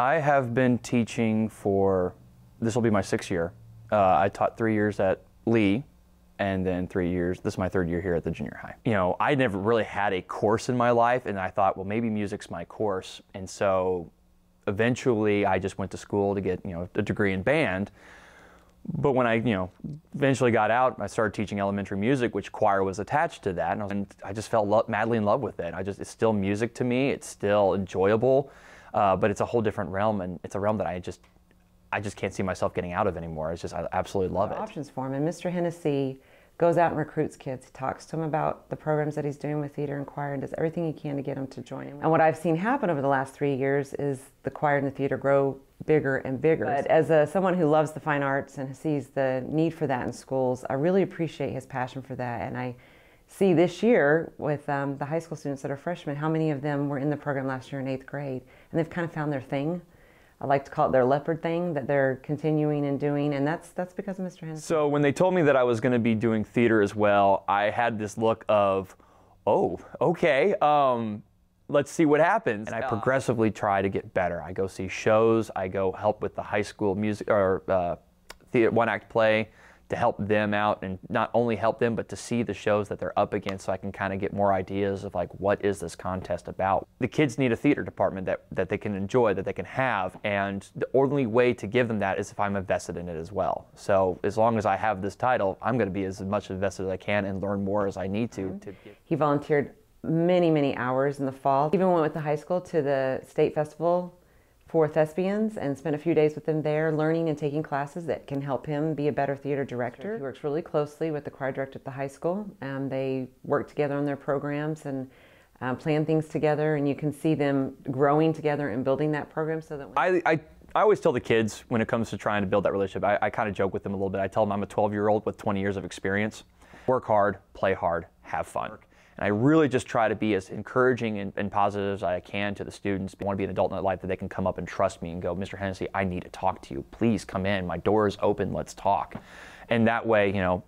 I have been teaching for, this will be my sixth year. Uh, I taught three years at Lee and then three years. This is my third year here at the junior high. You know, I never really had a course in my life, and I thought, well, maybe music's my course. And so eventually I just went to school to get, you know, a degree in band. But when I, you know, eventually got out, I started teaching elementary music, which choir was attached to that. And I, was, and I just fell madly in love with it. I just, it's still music to me, it's still enjoyable. Uh, but it's a whole different realm, and it's a realm that I just I just can't see myself getting out of anymore. It's just I absolutely love it. Options for him, and Mr. Hennessy goes out and recruits kids. He talks to them about the programs that he's doing with theater and choir, and does everything he can to get them to join him. And what I've seen happen over the last three years is the choir and the theater grow bigger and bigger. But as a, someone who loves the fine arts and sees the need for that in schools, I really appreciate his passion for that, and I see this year with um, the high school students that are freshmen, how many of them were in the program last year in eighth grade, and they've kind of found their thing. I like to call it their leopard thing that they're continuing and doing, and that's that's because of Mr. Henderson. So when they told me that I was going to be doing theater as well, I had this look of, oh, okay, um, let's see what happens. And I uh. progressively try to get better. I go see shows. I go help with the high school music or uh, theater, one act play to help them out and not only help them, but to see the shows that they're up against so I can kind of get more ideas of like, what is this contest about? The kids need a theater department that, that they can enjoy, that they can have. And the only way to give them that is if I'm invested in it as well. So as long as I have this title, I'm going to be as much invested as I can and learn more as I need to. Mm-hmm. to get- he volunteered many, many hours in the fall. Even went with the high school to the state festival for thespians and spent a few days with him there learning and taking classes that can help him be a better theater director. He works really closely with the choir director at the high school. and um, they work together on their programs and um, plan things together and you can see them growing together and building that program so that I, I, I always tell the kids when it comes to trying to build that relationship, I, I kind of joke with them a little bit. I tell them I'm a 12 year old with 20 years of experience. Work hard, play hard, have fun. And I really just try to be as encouraging and, and positive as I can to the students. I want to be an adult in their life that they can come up and trust me and go, Mr. Hennessy, I need to talk to you. Please come in. My door is open. Let's talk. And that way, you know,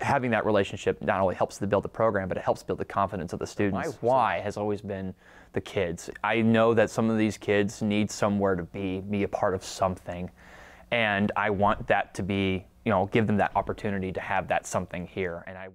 having that relationship not only helps to build the program, but it helps build the confidence of the students. My why has always been the kids. I know that some of these kids need somewhere to be, be a part of something. And I want that to be, you know, give them that opportunity to have that something here. And I